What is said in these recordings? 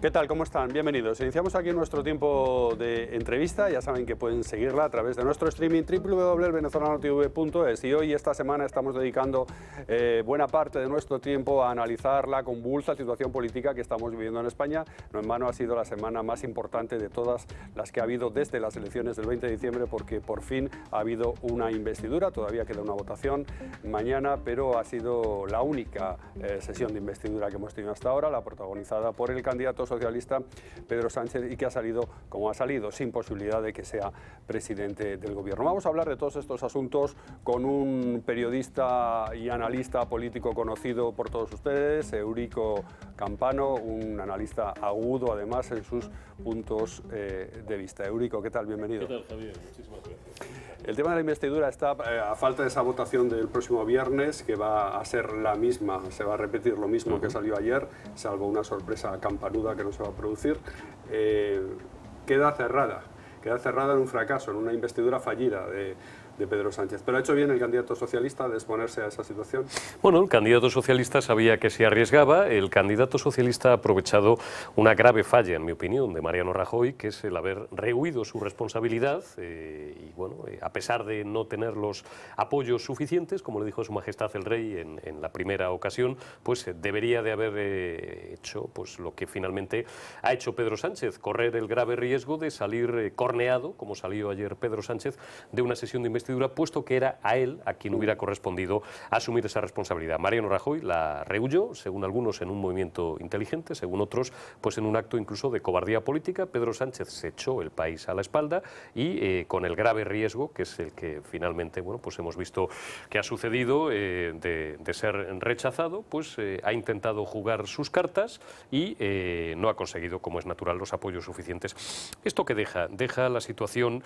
¿Qué tal? ¿Cómo están? Bienvenidos. Iniciamos aquí nuestro tiempo de entrevista. Ya saben que pueden seguirla a través de nuestro streaming www.venezolanotv.es. Y hoy, esta semana, estamos dedicando eh, buena parte de nuestro tiempo a analizar la convulsa situación política que estamos viviendo en España. No en vano ha sido la semana más importante de todas las que ha habido desde las elecciones del 20 de diciembre, porque por fin ha habido una investidura. Todavía queda una votación mañana, pero ha sido la única eh, sesión de investidura que hemos tenido hasta ahora, la protagonizada por el candidato socialista Pedro Sánchez y que ha salido como ha salido, sin posibilidad de que sea presidente del gobierno. Vamos a hablar de todos estos asuntos con un periodista y analista político conocido por todos ustedes, Eurico Campano, un analista agudo además en sus puntos eh, de vista. Eurico, ¿qué tal? Bienvenido. ¿Qué tal, Javier? Muchísimas gracias. El tema de la investidura está eh, a falta de esa votación del próximo viernes, que va a ser la misma, se va a repetir lo mismo que salió ayer, salvo una sorpresa campanuda que no se va a producir, eh, queda cerrada. Queda cerrada en un fracaso, en una investidura fallida. Pedro Sánchez. ¿Pero ha hecho bien el candidato socialista de exponerse a esa situación? Bueno, el candidato socialista sabía que se arriesgaba. El candidato socialista ha aprovechado una grave falla, en mi opinión, de Mariano Rajoy, que es el haber rehuido su responsabilidad. Eh, y bueno, eh, a pesar de no tener los apoyos suficientes, como le dijo Su Majestad el Rey en, la primera ocasión, pues eh, debería de haber hecho pues, lo que finalmente ha hecho Pedro Sánchez, correr el grave riesgo de salir corneado, como salió ayer Pedro Sánchez, de una sesión de investigación puesto que era a él a quien hubiera correspondido asumir esa responsabilidad. Mariano Rajoy la rehuyó, según algunos en un movimiento inteligente, según otros pues en un acto incluso de cobardía política. Pedro Sánchez se echó el país a la espalda y eh, con el grave riesgo, que es el que finalmente bueno, pues hemos visto que ha sucedido eh, de, ser rechazado, pues eh, ha intentado jugar sus cartas y no ha conseguido, como es natural, los apoyos suficientes. ¿Esto que deja? Deja la situación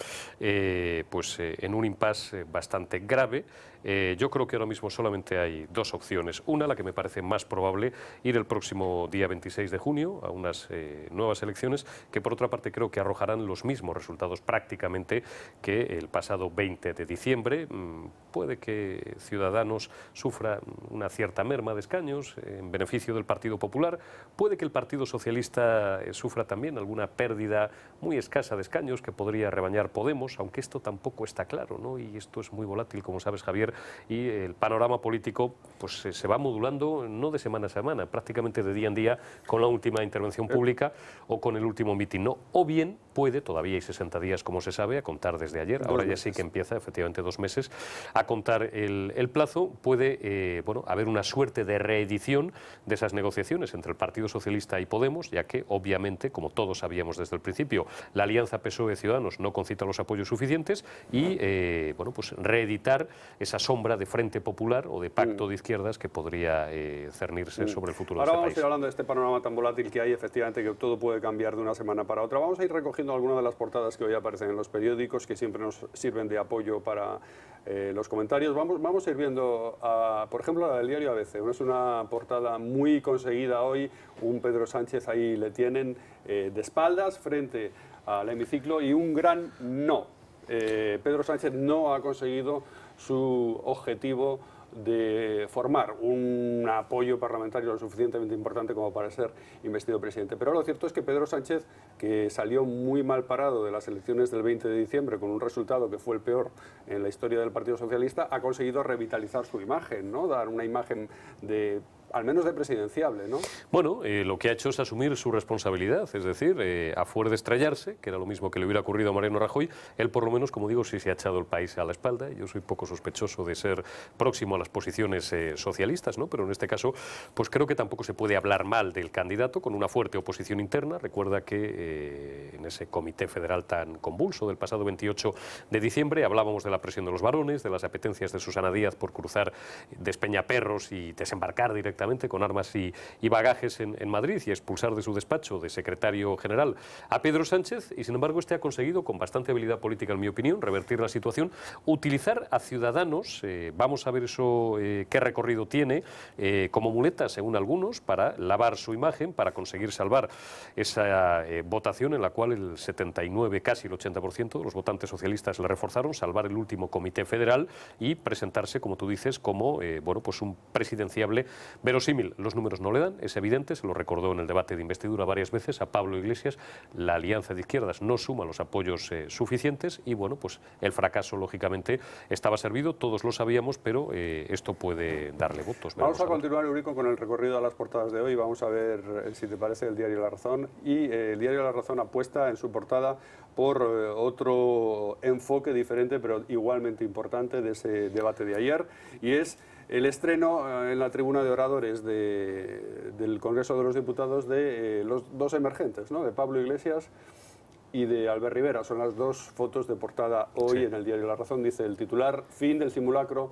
pues, en un impasse eh, bastante grave eh, yo creo que ahora mismo solamente hay dos opciones. Una, la que me parece más probable, ir el próximo día 26 de junio a unas eh, nuevas elecciones, que por otra parte creo que arrojarán los mismos resultados prácticamente que el pasado 20 de diciembre. Mm, puede que Ciudadanos sufra una cierta merma de escaños en beneficio del Partido Popular. Puede que el Partido Socialista eh, sufra también alguna pérdida muy escasa de escaños que podría rebañar Podemos, aunque esto tampoco está claro, ¿no? Y esto es muy volátil, como sabes, Javier, y el panorama político pues se va modulando no de semana a semana, prácticamente de día en día con la última intervención eh. pública o con el último mitin, ¿no? O bien puede, todavía hay 60 días como se sabe, a contar desde ayer, ahora ya sí que empieza efectivamente dos meses, a contar el, plazo, puede eh, bueno, haber una suerte de reedición de esas negociaciones entre el Partido Socialista y Podemos, ya que obviamente, como todos sabíamos desde el principio, la alianza PSOE-Ciudadanos no concita los apoyos suficientes y eh, bueno, pues reeditar esas sombra de Frente Popular o de pacto mm. de izquierdas que podría eh, cernirse mm. sobre el futuro de este país. Ahora vamos a ir hablando de este panorama tan volátil que hay, efectivamente, que todo puede cambiar de una semana para otra. Vamos a ir recogiendo algunas de las portadas que hoy aparecen en los periódicos, que siempre nos sirven de apoyo para eh, los comentarios. Vamos, vamos a ir viendo, por ejemplo, la del diario ABC. Es una portada muy conseguida hoy, un Pedro Sánchez ahí le tienen eh, de espaldas frente al hemiciclo y un gran no. Pedro Sánchez no ha conseguido su objetivo de formar un apoyo parlamentario lo suficientemente importante como para ser investido presidente. Pero lo cierto es que Pedro Sánchez, que salió muy mal parado de las elecciones del 20 de diciembre con un resultado que fue el peor en la historia del Partido Socialista, ha conseguido revitalizar su imagen, ¿no? dar una imagen de al menos de presidenciable, ¿no? Bueno, eh, lo que ha hecho es asumir su responsabilidad, es decir, eh, a fuerza de estrellarse, que era lo mismo que le hubiera ocurrido a Mariano Rajoy, él por lo menos, como digo, sí se ha echado el país a la espalda, yo soy poco sospechoso de ser próximo a las posiciones eh, socialistas, ¿no? Pero en este caso, pues creo que tampoco se puede hablar mal del candidato con una fuerte oposición interna, recuerda que en ese comité federal tan convulso del pasado 28 de diciembre hablábamos de la presión de los varones, de las apetencias de Susana Díaz por cruzar Despeñaperros y desembarcar directamente con armas y, bagajes en, Madrid y expulsar de su despacho de secretario general a Pedro Sánchez y sin embargo este ha conseguido con bastante habilidad política en mi opinión revertir la situación, utilizar a ciudadanos, eh, vamos a ver eso eh, qué recorrido tiene, eh, como muleta según algunos para lavar su imagen, para conseguir salvar esa votación en la cual el 79, casi el 80% de los votantes socialistas la reforzaron, salvar el último comité federal y presentarse, como tú dices, como bueno, pues un presidenciable símil, Los números no le dan, es evidente, se lo recordó en el debate de investidura varias veces a Pablo Iglesias, la alianza de izquierdas no suma los apoyos eh, suficientes y bueno, pues el fracaso lógicamente estaba servido, todos lo sabíamos, pero eh, esto puede darle votos. Vamos a, continuar, Eurico, con el recorrido a las portadas de hoy. Vamos a ver, eh, si te parece, el diario La Razón. Y el diario La Razón apuesta en su portada por otro enfoque diferente, pero igualmente importante de ese debate de ayer, y es el estreno eh, en la tribuna de oradores del Congreso de los Diputados de eh, los dos emergentes, ¿no? de Pablo Iglesias y de Albert Rivera. Son las dos fotos de portada hoy en el diario La Razón. Dice el titular, fin del simulacro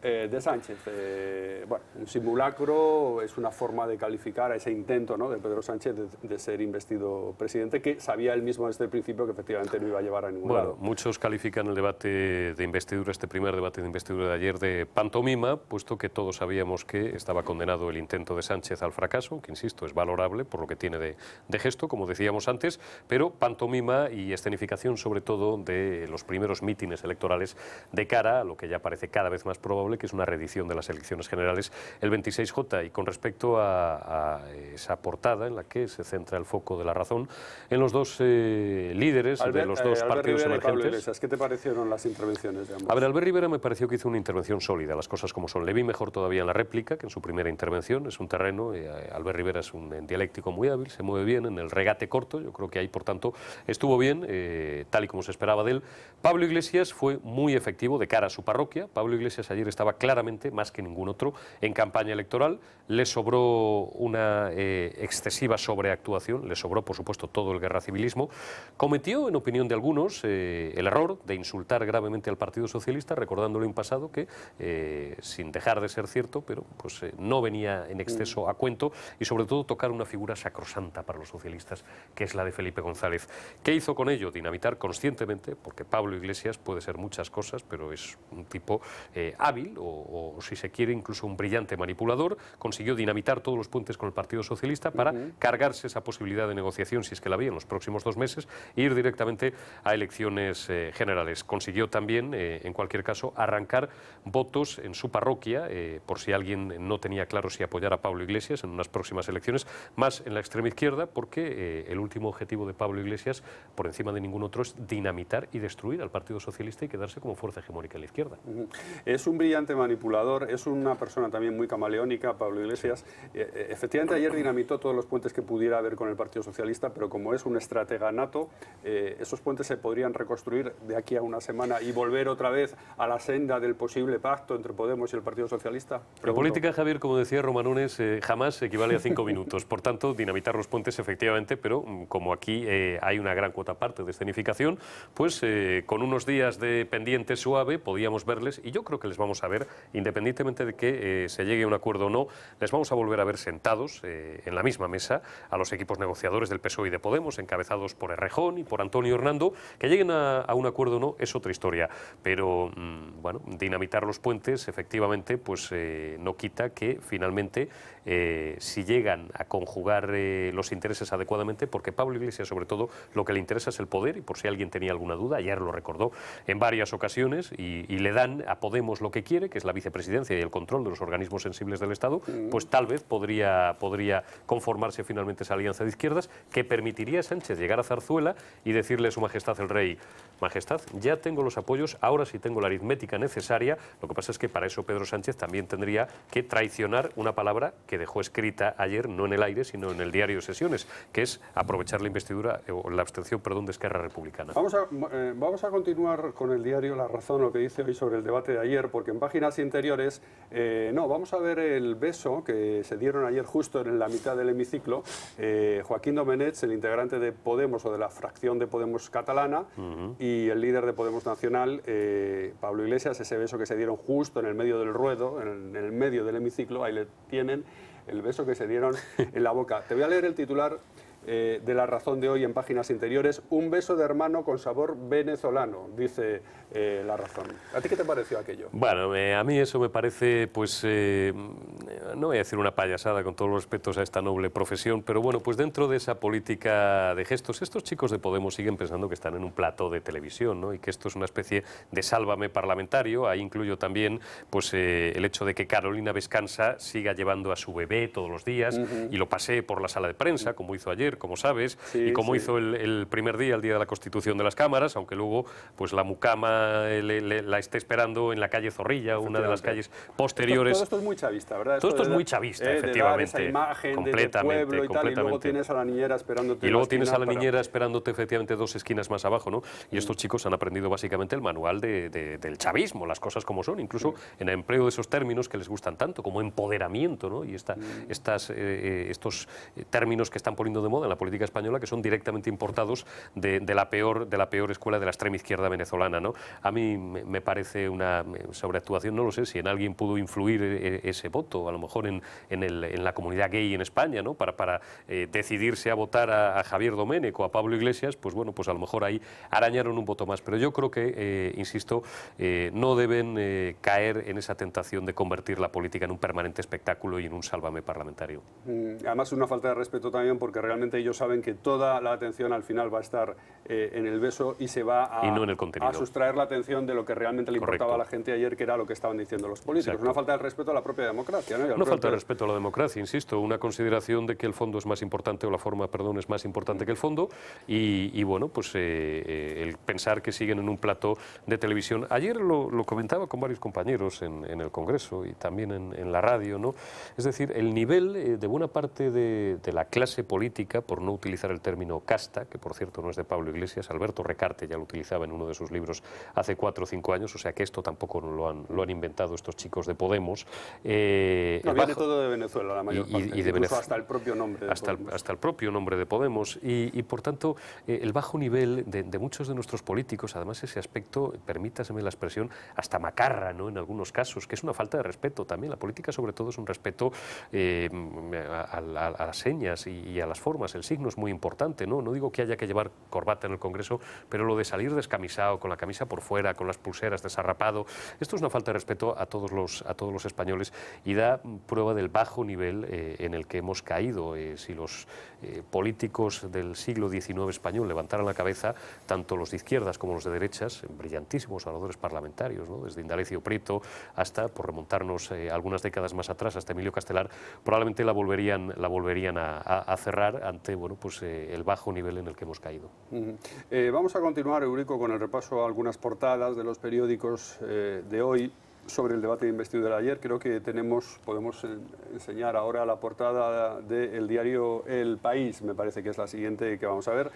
eh, de Sánchez. Eh, bueno, un simulacro es una forma de calificar a ese intento ¿no? de Pedro Sánchez de, ser investido presidente, que sabía él mismo desde el principio que efectivamente no iba a llevar a ningún bueno, Muchos califican el debate de investidura, este primer debate de investidura de ayer, de pantomima, puesto que todos sabíamos que estaba condenado el intento de Sánchez al fracaso, que insisto, es valorable por lo que tiene de, de gesto, como decíamos antes, pero pantomima y escenificación sobre todo de los primeros mítines electorales de cara a lo que ya parece cada vez más probable que es una reedición de las elecciones generales, el 26J. Y con respecto a, esa portada en la que se centra el foco de la razón, en los dos eh, líderes de los eh, dos partidos Rivera emergentes. ¿Qué te parecieron las intervenciones de ambos? A ver, Albert Rivera me pareció que hizo una intervención sólida, las cosas como son. Le vi mejor todavía en la réplica que en su primera intervención. Es un terreno, eh, Albert Rivera es un dialéctico muy hábil, se mueve bien en el regate corto. Yo creo que ahí, por tanto, estuvo bien, tal y como se esperaba de él. Pablo Iglesias fue muy efectivo de cara a su parroquia. Pablo Iglesias ayer estaba claramente, más que ningún otro, en campaña electoral. Le sobró una eh, excesiva sobreactuación, le sobró, por supuesto, todo el guerra civilismo. Cometió, en opinión de algunos, eh, el error de insultar gravemente al Partido Socialista, recordándole un pasado que, eh, sin dejar de ser cierto, pero pues no venía en exceso a cuento, y sobre todo tocar una figura sacrosanta para los socialistas, que es la de Felipe González. ¿Qué hizo con ello? Dinamitar conscientemente, porque Pablo Iglesias puede ser muchas cosas, pero es un tipo hábil, o, si se quiere incluso un brillante manipulador, consiguió dinamitar todos los puentes con el Partido Socialista para cargarse esa posibilidad de negociación, si es que la había en los próximos dos meses, e ir directamente a elecciones eh, generales. Consiguió también, eh, en cualquier caso, arrancar votos en su parroquia, eh, por si alguien no tenía claro si apoyar a Pablo Iglesias en unas próximas elecciones, más en la extrema izquierda, porque el último objetivo de Pablo Iglesias, por encima de ningún otro, es dinamitar y destruir al Partido Socialista y quedarse como fuerza hegemónica en la izquierda. Es un brillante manipulador, es una persona también muy camaleónica, Pablo Iglesias. Eh, eh, efectivamente, ayer dinamitó todos los puentes que pudiera haber con el Partido Socialista, pero como es un estratega nato, eh, esos puentes se podrían reconstruir de aquí a una semana y volver otra vez a la senda del posible pacto entre Podemos y el Partido Socialista. La política, Javier, como decía Romanones, jamás equivale a cinco minutos. Por tanto, dinamitar los puentes, efectivamente, pero mm, como aquí hay una gran cuota parte de escenificación, pues con unos días de pendiente suave podíamos verles, y yo creo que les vamos a ver, independientemente de que eh, se llegue a un acuerdo o no, les vamos a volver a ver sentados eh, en la misma mesa a los equipos negociadores del PSOE y de Podemos, encabezados por Errejón y por Antonio Hernando, que lleguen a, un acuerdo o no es otra historia, pero mm, bueno, dinamitar los puentes efectivamente pues eh, no quita que finalmente eh, si llegan a conjugar eh, los intereses adecuadamente, porque Pablo Iglesias, sobre todo, lo que le interesa es el poder, y por si alguien tenía alguna duda, ayer lo recordó en varias ocasiones, y, le dan a Podemos lo que quiere, que es la vicepresidencia y el control de los organismos sensibles del Estado, mm. pues tal vez podría, podría conformarse finalmente esa alianza de izquierdas que permitiría a Sánchez llegar a Zarzuela y decirle a su majestad el rey, majestad, ya tengo los apoyos, ahora sí tengo la aritmética necesaria, lo que pasa es que para eso Pedro Sánchez también tendría que traicionar una palabra que dejó escrita ayer, no en el aire, sino en el diario Sesiones, que es aprovechar la investidura, eh, o la abstención, perdón, de Esquerra Republicana. Vamos a, eh, vamos a continuar con el diario La Razón, lo que dice hoy sobre el debate de ayer, porque en páginas interiores, eh, no, vamos a ver el beso que se dieron ayer justo en la mitad del hemiciclo, Joaquín Domenech, el integrante de Podemos o de la fracción de Podemos catalana, y el líder de Podemos Nacional, Pablo Iglesias, ese beso que se dieron justo en el medio del ruedo, en en el medio del hemiciclo, ahí le tienen el beso que se dieron en la boca. Te voy a leer el titular eh, de la razón de hoy en páginas interiores, un beso de hermano con sabor venezolano, dice eh, la razón. ¿A ti qué te pareció aquello? Bueno, a mí eso me parece, pues, eh, no voy a decir una payasada con todos los respetos a esta noble profesión, pero bueno, pues dentro de esa política de gestos, estos chicos de Podemos siguen pensando que están en un plato de televisión, ¿no? Y que esto es una especie de sálvame parlamentario, ahí incluyo también, pues, el hecho de que Carolina Vescansa siga llevando a su bebé todos los días y lo pasé por la sala de prensa, como hizo ayer, como sabes, y como hizo el, primer día, el día de la constitución de las cámaras, aunque luego pues la mucama eh, la esté esperando en la calle Zorrilla, una de las calles posteriores. todo esto es muy chavista, ¿verdad? todo esto es muy chavista, efectivamente. completamente, y, y luego tienes a la niñera esperándote. Y luego tienes a la niñera esperándote efectivamente dos esquinas más abajo, ¿no? Y estos chicos han aprendido básicamente el manual del chavismo, las cosas como son, incluso en el empleo de esos términos que les gustan tanto, como empoderamiento, ¿no? Y estas, eh, eh, estos términos que están poniendo de moda la política española que son directamente importados de, la, peor, de la peor escuela de la extrema izquierda venezolana. ¿no? A mí me parece una sobreactuación, no lo sé, si en alguien pudo influir eh, ese voto, a lo mejor en, la comunidad gay en España, ¿no? para, para eh, decidirse a votar a, Javier Doménech o a Pablo Iglesias, pues bueno, pues a lo mejor ahí arañaron un voto más. Pero yo creo que, eh, insisto, no deben caer en esa tentación de convertir la política en un permanente espectáculo y en un sálvame parlamentario. Mm, además, una falta de respeto también porque realmente ellos saben que toda la atención al final va a estar eh, en el beso y se va a, a, sustraer la atención de lo que realmente le importaba a la gente ayer, que era lo que estaban diciendo los políticos. Una falta de respeto a la propia democracia. ¿no? Una falta de respeto a la democracia, insisto, una consideración de que el fondo es más importante o la forma, perdón, es más importante que el fondo y, bueno, pues eh, eh, el pensar que siguen en un plato de televisión. Ayer lo, comentaba con varios compañeros en, el Congreso y también en, la radio, ¿no? Es decir, el nivel de buena parte de la clase política por no utilizar el término casta, que por cierto no es de Pablo Iglesias, Alberto Recarte ya lo utilizaba en uno de sus libros hace cuatro o cinco años, o sea que esto tampoco lo han, lo han inventado estos chicos de Podemos. Eh, viene todo de Venezuela, la mayor parte, y de Venezuela, hasta el propio nombre. De hasta, El, hasta el propio nombre de Podemos y, por tanto eh, el bajo nivel de, muchos de nuestros políticos, además ese aspecto, permítaseme la expresión, hasta macarra ¿no? en algunos casos, que es una falta de respeto también. La política sobre todo es un respeto eh, a, las señas y a las formas el signo, es muy importante, ¿no? No digo que haya que llevar corbata en el Congreso, pero lo de salir descamisado, con la camisa por fuera, con las pulseras, desarrapado, esto es una falta de respeto a todos los, a todos los españoles y da prueba del bajo nivel eh, en el que hemos caído. Eh, si los eh, políticos del siglo XIX español levantaran la cabeza, tanto los de izquierdas como los de derechas, brillantísimos oradores parlamentarios, desde Indalecio Prieto hasta, por remontarnos eh, algunas décadas más atrás, hasta Emilio Castelar, probablemente la volverían, la volverían a, cerrar ante bueno, pues, eh, el bajo nivel en el que hemos caído. vamos a continuar, Eurico, con el repaso a algunas portadas de los periódicos de hoy sobre el debate de investidura de ayer, creo que tenemos, podemos enseñar ahora la portada del diario El País, me parece que es la siguiente que vamos a ver,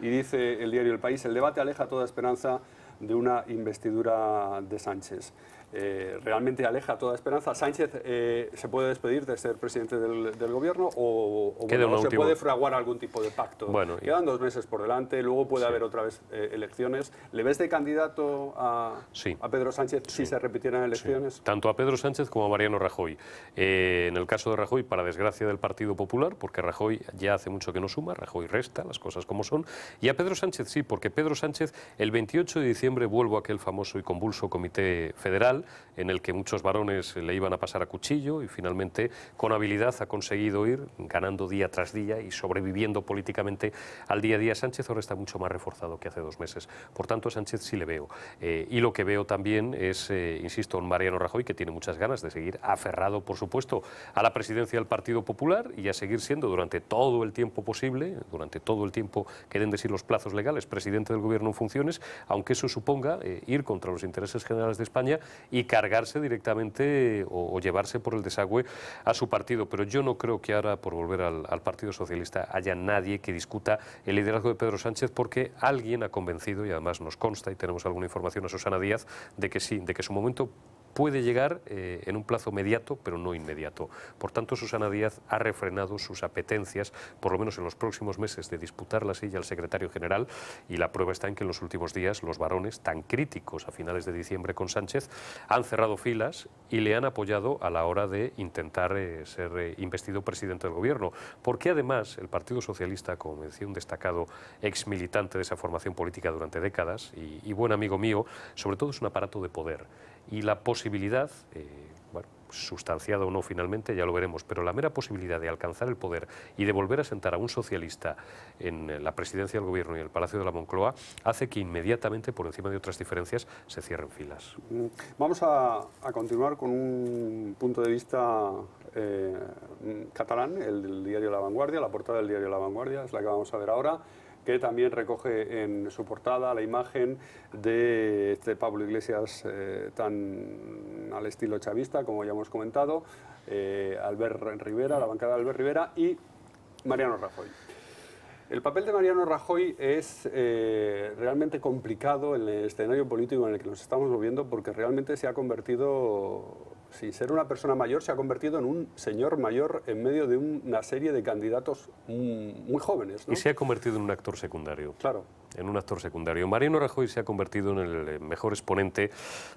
y dice el diario El País, el debate aleja toda esperanza de una investidura de Sánchez. Eh, realmente aleja toda esperanza. ¿Sánchez eh, se puede despedir de ser presidente del, gobierno o, se puede fraguar algún tipo de pacto? Bueno, Quedan dos meses por delante, luego puede haber otra vez eh, elecciones. ¿Le ves de candidato a, a Pedro Sánchez si se repitieran elecciones? Tanto a Pedro Sánchez como a Mariano Rajoy. en el caso de Rajoy, para desgracia del Partido Popular, porque Rajoy ya hace mucho que no suma, Rajoy resta, las cosas como son. Y a Pedro Sánchez sí, porque Pedro Sánchez el 28 de diciembre vuelvo a aquel famoso y convulso Comité Federal en el que muchos varones le iban a pasar a cuchillo y finalmente con habilidad ha conseguido ir ganando día tras día y sobreviviendo políticamente al día a día. Sánchez ahora está mucho más reforzado que hace dos meses. Por tanto, a Sánchez sí le veo. Eh, y lo que veo también es, eh, insisto, un Mariano Rajoy que tiene muchas ganas de seguir aferrado, por supuesto, a la presidencia del Partido Popular y a seguir siendo durante todo el tiempo posible, durante todo el tiempo que den de los plazos legales, presidente del Gobierno en funciones, aunque eso suponga eh, ir contra los intereses generales de España y cargarse directamente o, llevarse por el desagüe a su partido. Pero yo no creo que ahora, por volver al, al Partido Socialista, haya nadie que discuta el liderazgo de Pedro Sánchez porque alguien ha convencido, y además nos consta y tenemos alguna información a Susana Díaz, de que sí, de que su momento puede llegar eh, en un plazo mediato, pero no inmediato. Por tanto, Susana Díaz ha refrenado sus apetencias, por lo menos en los próximos meses, de disputar la silla al secretario general y la prueba está en que en los últimos días los varones, tan críticos a finales de diciembre con Sánchez, han cerrado filas y le han apoyado a la hora de intentar eh, ser eh, investido presidente del gobierno. Porque además el Partido Socialista, como decía un destacado ex militante de esa formación política durante décadas y buen amigo mío, sobre todo es un aparato de poder y la posibilidad, eh, sustanciada o no finalmente, ya lo veremos, pero la mera posibilidad de alcanzar el poder y de volver a sentar a un socialista en la presidencia del gobierno y el Palacio de la Moncloa hace que inmediatamente, por encima de otras diferencias, se cierren filas. Mm, vamos a, continuar con un punto de vista eh, catalán, el del diario La Vanguardia, la portada del diario La Vanguardia, es la que vamos a ver ahora que también recoge en su portada la imagen de este Pablo Iglesias eh, tan al estilo chavista, como ya hemos comentado, eh, Albert Rivera, la bancada de Albert Rivera y Mariano Rajoy. El papel de Mariano Rajoy es eh, realmente complicado en el escenario político en el que nos estamos moviendo porque realmente se ha convertido sí ser una persona mayor se ha convertido en un señor mayor en medio de una serie de candidatos mm, muy jóvenes. Y se ha convertido en un actor secundario. Claro, en un actor secundario. Mariano Rajoy se ha convertido en el eh, mejor exponente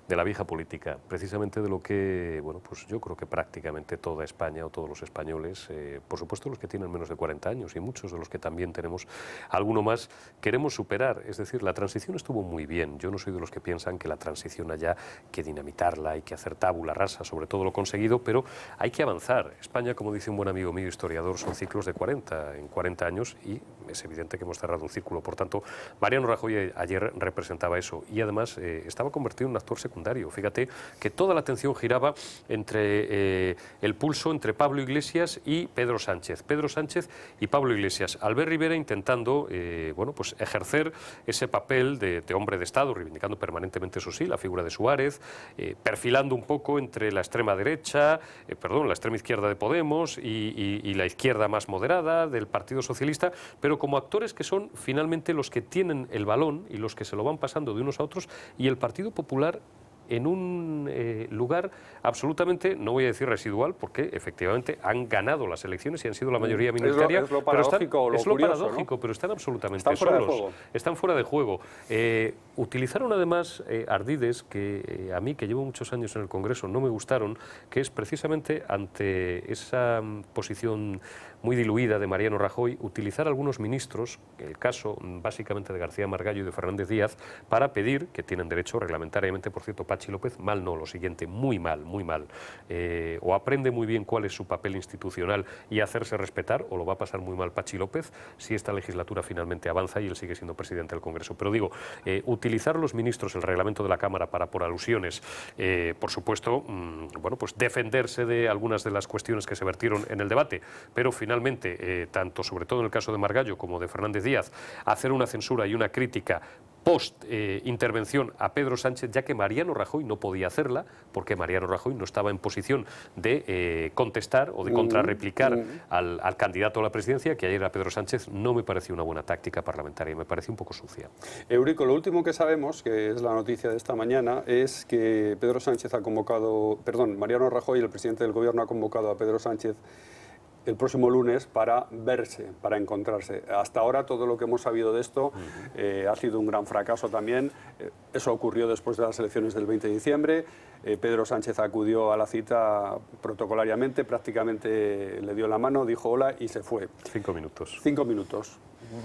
de la vieja política, precisamente de lo que, bueno, pues yo creo que prácticamente toda España o todos los españoles, eh, por supuesto los que tienen menos de 40 años y muchos de los que también tenemos alguno más, queremos superar. Es decir, la transición estuvo muy bien. Yo no soy de los que piensan que la transición haya que dinamitarla, hay que hacer tabula rasa sobre todo lo conseguido, pero hay que avanzar. España, como dice un buen amigo mío historiador, son ciclos de 40 en 40 años y es evidente que hemos cerrado un círculo. Por tanto, Mariano Rajoy eh, ayer representaba eso y además eh, estaba convertido en un actor secundario. Fíjate que toda la atención giraba entre eh, el pulso entre Pablo Iglesias y Pedro Sánchez. Pedro Sánchez y Pablo Iglesias. Albert Rivera intentando bueno, pues ejercer ese papel de, hombre de Estado, reivindicando permanentemente, eso sí, la figura de Suárez, perfilando un poco entre la extrema derecha, perdón, la extrema izquierda de Podemos y, y la izquierda más moderada del Partido Socialista, pero como actores que son finalmente los que tienen tienen el balón y los que se lo van pasando de unos a otros y el Partido Popular en un eh, lugar absolutamente, no voy a decir residual, porque efectivamente han ganado las elecciones y han sido la mm. mayoría minoritaria. Es lo, paradójico, pero están, es lo pero están absolutamente solos. Están fuera de juego. Eh, utilizaron además eh, ardides que a mí, que llevo muchos años en el Congreso, no me gustaron, que es precisamente ante esa mm, posición muy diluida de Mariano Rajoy, utilizar algunos ministros, el caso mm, básicamente de García Margallo y de Fernández Díaz, para pedir, que tienen derecho reglamentariamente, por cierto, Pachi López, mal no, lo siguiente, muy mal, muy mal. Eh, o aprende muy bien cuál es su papel institucional y hacerse respetar, o lo va a pasar muy mal Pachi López si esta legislatura finalmente avanza y él sigue siendo presidente del Congreso. Pero digo, eh, utilizar los ministros el reglamento de la Cámara para, por alusiones, eh, por supuesto, mm, bueno, pues defenderse de algunas de las cuestiones que se vertieron en el debate, pero finalmente, tanto sobre todo en el caso de Margallo como de Fernández Díaz, hacer una censura y una crítica post-intervención a Pedro Sánchez, ya que Mariano Rajoy no podía hacerla, porque Mariano Rajoy no estaba en posición de eh, contestar o de mm, contrarreplicar mm. al, candidato a la presidencia, que ayer a Pedro Sánchez no me pareció una buena táctica parlamentaria, me pareció un poco sucia. Eurico, lo último que sabemos, que es la noticia de esta mañana, es que Pedro Sánchez ha convocado, perdón, Mariano Rajoy, el presidente del gobierno, ha convocado a Pedro Sánchez el próximo lunes para verse, para encontrarse. Hasta ahora todo lo que hemos sabido de esto eh, ha sido un gran fracaso también. Eh, eso ocurrió después de las elecciones del 20 de diciembre. Eh, Pedro Sánchez acudió a la cita protocolariamente, prácticamente le dio la mano, dijo hola y se fue. Cinco minutos. Cinco minutos.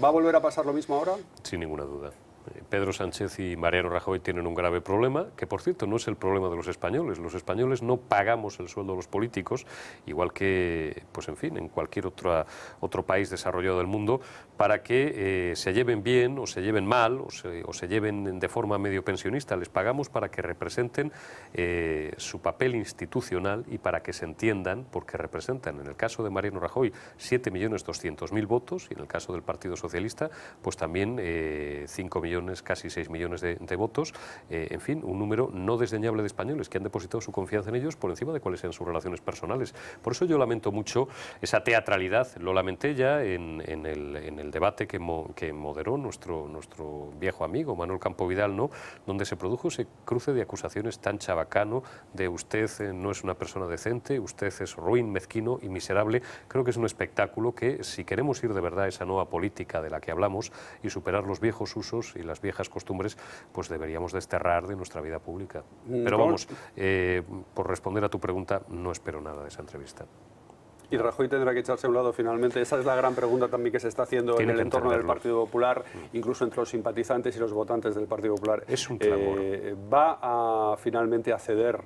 ¿Va a volver a pasar lo mismo ahora? Sin ninguna duda. Pedro Sánchez y Mariano Rajoy tienen un grave problema, que por cierto no es el problema de los españoles. Los españoles no pagamos el sueldo a los políticos, igual que, pues en fin, en cualquier otro otro país desarrollado del mundo, para que eh, se lleven bien o se lleven mal o se, lleven de forma medio pensionista. Les pagamos para que representen eh, su papel institucional y para que se entiendan, porque representan, en el caso de Mariano Rajoy, 7.200.000 votos y en el caso del Partido Socialista, pues también 5 eh, millones, casi 6 millones de, votos. en fin, un número no desdeñable de españoles que han depositado su confianza en ellos por encima de cuáles sean sus relaciones personales. Por eso yo lamento mucho esa teatralidad, lo lamenté ya en el el debate que, que moderó nuestro, nuestro viejo amigo Manuel Campo Vidal, donde se produjo ese cruce de acusaciones tan chabacano de usted eh, no es una persona decente, usted es ruin, mezquino y miserable. Creo que es un espectáculo que si queremos ir de verdad a esa nueva política de la que hablamos y superar los viejos usos y las viejas costumbres, pues deberíamos desterrar de nuestra vida pública. Pero vamos, eh, por responder a tu pregunta, no espero nada de esa entrevista. ¿Y Rajoy tendrá que echarse a un lado finalmente? Esa es la gran pregunta también que se está haciendo en el entorno del Partido Popular, mm. incluso entre los simpatizantes y los votantes del Partido Popular. Es un clamor. Eh, ¿Va a finalmente a ceder?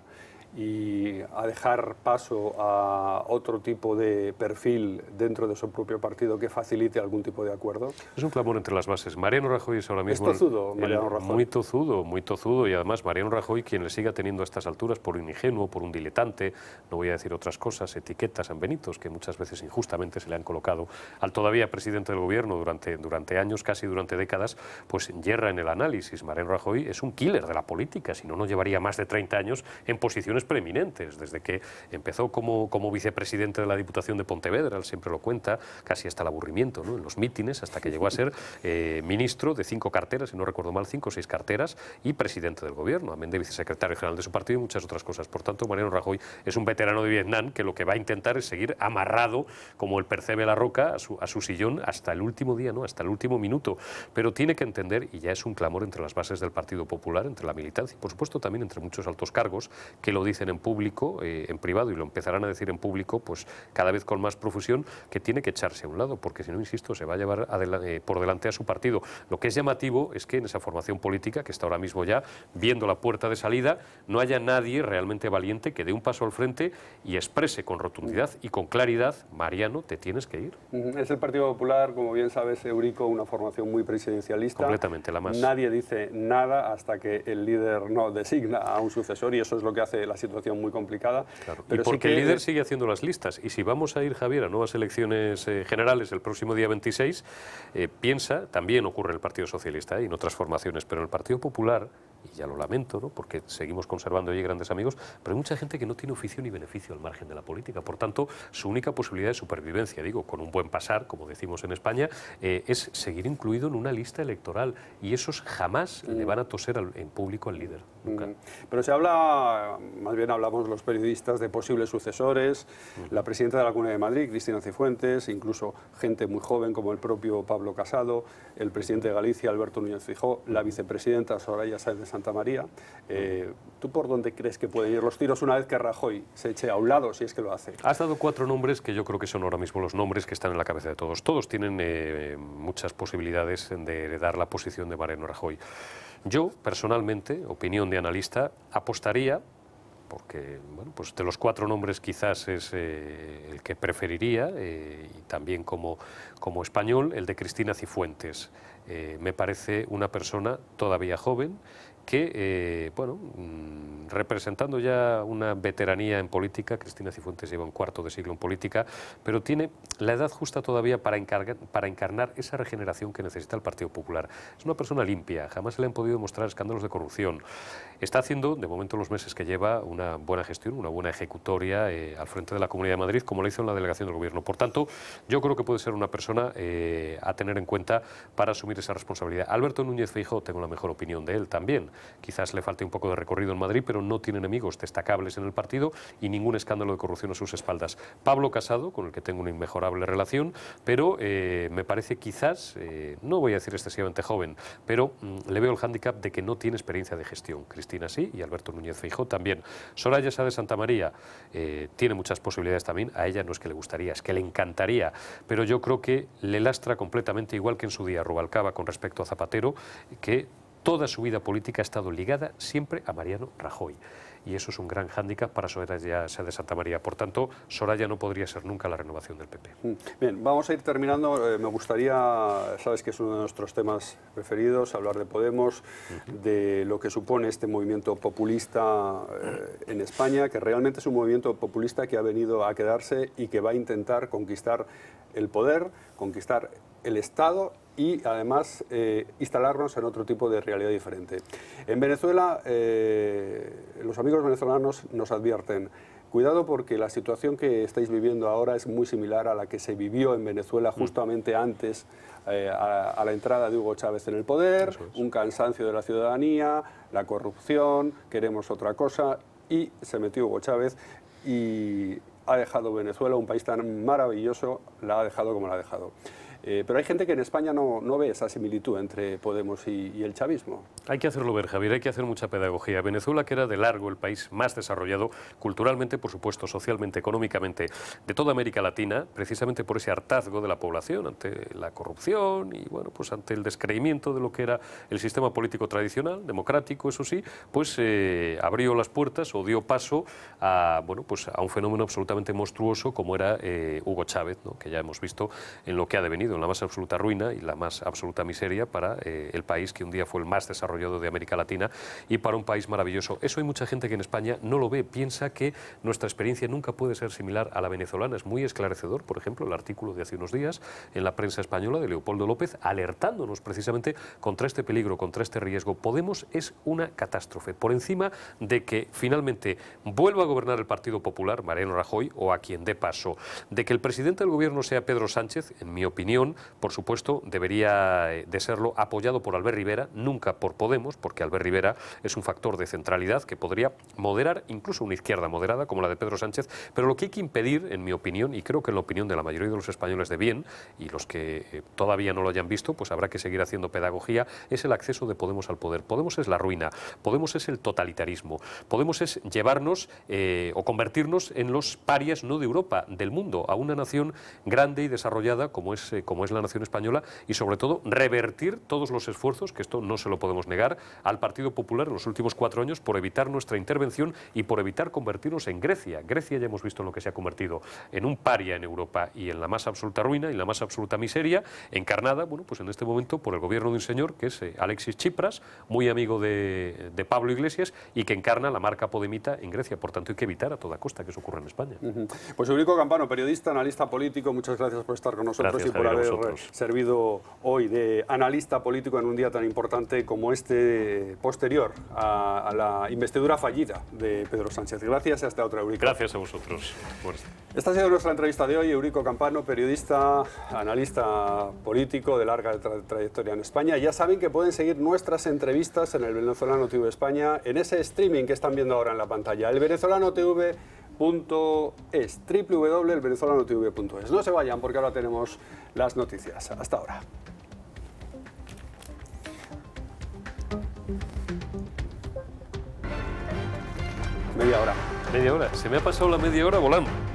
y a dejar paso a otro tipo de perfil dentro de su propio partido que facilite algún tipo de acuerdo? Es un clamor entre las bases. Mariano Rajoy es ahora mismo... tozudo, Muy tozudo, muy tozudo. Y además Mariano Rajoy, quien le siga teniendo a estas alturas por un ingenuo, por un diletante, no voy a decir otras cosas, etiquetas en Benitos, que muchas veces injustamente se le han colocado al todavía presidente del gobierno durante, durante años, casi durante décadas, pues yerra en el análisis. Mariano Rajoy es un killer de la política, si no, no llevaría más de 30 años en posiciones preeminentes, desde que empezó como, como vicepresidente de la Diputación de Pontevedra, él siempre lo cuenta, casi hasta el aburrimiento, ¿no? en los mítines, hasta que llegó a ser eh, ministro de cinco carteras, si no recuerdo mal, cinco o seis carteras, y presidente del gobierno, amén de vicesecretario general de su partido y muchas otras cosas. Por tanto, Mariano Rajoy es un veterano de Vietnam que lo que va a intentar es seguir amarrado, como el percebe la roca, a su, sillón hasta el último día, ¿no? hasta el último minuto. Pero tiene que entender, y ya es un clamor entre las bases del Partido Popular, entre la militancia y, por supuesto, también entre muchos altos cargos, que lo dicen en público, eh, en privado, y lo empezarán a decir en público, pues cada vez con más profusión, que tiene que echarse a un lado, porque si no, insisto, se va a llevar eh, por delante a su partido. Lo que es llamativo es que en esa formación política, que está ahora mismo ya viendo la puerta de salida, no haya nadie realmente valiente que dé un paso al frente y exprese con rotundidad y con claridad, Mariano, te tienes que ir. Es el Partido Popular, como bien sabes, Eurico, una formación muy presidencialista. Completamente, la más. Nadie dice nada hasta que el líder no designa a un sucesor y eso es lo que hace la situación muy complicada. y porque el líder sigue haciendo las listas. Y si vamos a ir, Javier, a nuevas elecciones eh, generales el próximo día 26, eh, piensa, también ocurre en el Partido Socialista y en otras formaciones, pero en el Partido Popular, y ya lo lamento, ¿no? porque seguimos conservando allí grandes amigos, pero hay mucha gente que no tiene oficio ni beneficio al margen de la política. Por tanto, su única posibilidad de supervivencia, digo, con un buen pasar, como decimos en España, eh, es seguir incluido en una lista electoral. Y esos jamás le mm. van a toser en público al líder. Pero se habla, más bien hablamos los periodistas de posibles sucesores, la presidenta de la Comunidad de Madrid, Cristina Cifuentes, incluso gente muy joven como el propio Pablo Casado, el presidente de Galicia, Alberto Núñez Fijó, la vicepresidenta Soraya Sáenz de Santa María. Eh, ¿Tú por dónde crees que pueden ir los tiros una vez que Rajoy se eche a un lado, si es que lo hace? Has dado cuatro nombres que yo creo que son ahora mismo los nombres que están en la cabeza de todos. Todos tienen eh, muchas posibilidades de heredar la posición de Mariano Rajoy. Yo, personalmente, opinión de analista, apostaría, porque bueno, pues de los cuatro nombres quizás es eh, el que preferiría, eh, y también como, español, el de Cristina Cifuentes. Eh, me parece una persona todavía joven que, eh, bueno, mm, representando ya una veteranía en política, Cristina Cifuentes lleva un cuarto de siglo en política, pero tiene la edad justa todavía para, encargar, para encarnar esa regeneración que necesita el Partido Popular. Es una persona limpia, jamás se le han podido mostrar escándalos de corrupción. Está haciendo, de momento, los meses que lleva, una buena gestión, una buena ejecutoria eh, al frente de la Comunidad de Madrid, como lo hizo en la delegación del Gobierno. Por tanto, yo creo que puede ser una persona eh, a tener en cuenta para asumir esa responsabilidad. Alberto Núñez Feijóo, tengo la mejor opinión de él también. Quizás le falte un poco de recorrido en Madrid, pero no tiene enemigos destacables en el partido y ningún escándalo de corrupción a sus espaldas. Pablo Casado, con el que tengo una inmejorable relación, pero eh, me parece quizás, eh, no voy a decir excesivamente joven, pero mm, le veo el hándicap de que no tiene experiencia de gestión. Cristina sí y Alberto Núñez Feijó también. Soraya Sá de Santa María eh, tiene muchas posibilidades también. A ella no es que le gustaría, es que le encantaría, pero yo creo que le lastra completamente, igual que en su día Rubalcaba con respecto a Zapatero, que toda su vida política ha estado ligada siempre a Mariano Rajoy. Y eso es un gran hándicap para Soraya sea de Santa María. Por tanto, Soraya no podría ser nunca la renovación del PP. Mm. Bien, vamos a ir terminando. Eh, me gustaría, sabes que es uno de nuestros temas preferidos, hablar de Podemos, de lo que supone este movimiento populista eh, en España, que realmente es un movimiento populista que ha venido a quedarse y que va a intentar conquistar el poder, conquistar el Estado y además eh, instalarnos en otro tipo de realidad diferente. En Venezuela, eh, los amigos venezolanos nos advierten, cuidado porque la situación que estáis viviendo ahora es muy similar a la que se vivió en Venezuela mm. justamente antes eh, a, la entrada de Hugo Chávez en el poder, un cansancio de la ciudadanía, la corrupción, queremos otra cosa, y se metió Hugo Chávez y ha dejado Venezuela, un país tan maravilloso, la ha dejado como la ha dejado. Eh, pero hay gente que en España no, ve esa similitud entre Podemos y, el chavismo. Hay que hacerlo ver, Javier, hay que hacer mucha pedagogía. Venezuela, que era de largo el país más desarrollado culturalmente, por supuesto, socialmente, económicamente, de toda América Latina, precisamente por ese hartazgo de la población ante la corrupción y, bueno, pues ante el descreimiento de lo que era el sistema político tradicional, democrático, eso sí, pues eh, abrió las puertas o dio paso a, bueno, pues a un fenómeno absolutamente monstruoso como era eh, Hugo Chávez, que ya hemos visto en lo que ha devenido en la más absoluta ruina y la más absoluta miseria para eh, el país que un día fue el más desarrollado de América Latina y para un país maravilloso. Eso hay mucha gente que en España no lo ve, piensa que nuestra experiencia nunca puede ser similar a la venezolana. Es muy esclarecedor, por ejemplo, el artículo de hace unos días en la prensa española de Leopoldo López alertándonos precisamente contra este peligro, contra este riesgo. Podemos es una catástrofe, por encima de que finalmente vuelva a gobernar el Partido Popular, Mariano Rajoy, o a quien dé paso, de que el presidente del gobierno sea Pedro Sánchez, en mi opinión, por supuesto, debería eh, de serlo apoyado por Albert Rivera, nunca por Podemos, porque Albert Rivera es un factor de centralidad que podría moderar incluso una izquierda moderada como la de Pedro Sánchez, pero lo que hay que impedir, en mi opinión, y creo que en la opinión de la mayoría de los españoles de bien, y los que eh, todavía no lo hayan visto, pues habrá que seguir haciendo pedagogía, es el acceso de Podemos al poder. Podemos es la ruina, Podemos es el totalitarismo, Podemos es llevarnos eh, o convertirnos en los parias no de Europa, del mundo, a una nación grande y desarrollada como es como es la nación española y sobre todo revertir todos los esfuerzos, que esto no se lo podemos negar, al Partido Popular en los últimos cuatro años por evitar nuestra intervención y por evitar convertirnos en Grecia. Grecia ya hemos visto en lo que se ha convertido, en un paria en Europa y en la más absoluta ruina y la más absoluta miseria, encarnada, bueno, pues en este momento por el gobierno de un señor que es eh, Alexis Tsipras, muy amigo de, Pablo Iglesias y que encarna la marca Podemita en Grecia. Por tanto, hay que evitar a toda costa que eso ocurra en España. Pues Eurico Campano, periodista, analista político, muchas gracias por estar con nosotros y por servido hoy de analista político en un día tan importante como este posterior a, la investidura fallida de Pedro Sánchez. Gracias y hasta otra, Eurico. Gracias a vosotros. Esta ha sido nuestra entrevista de hoy. Eurico Campano, periodista, analista político de larga trayectoria en España. Ya saben que pueden seguir nuestras entrevistas en el Venezolano TV España, en ese streaming que están viendo ahora en la pantalla. El Venezolano TV punto No se vayan porque ahora tenemos las noticias. Hasta ahora. Media hora. Media hora. Se me ha pasado la media hora volando.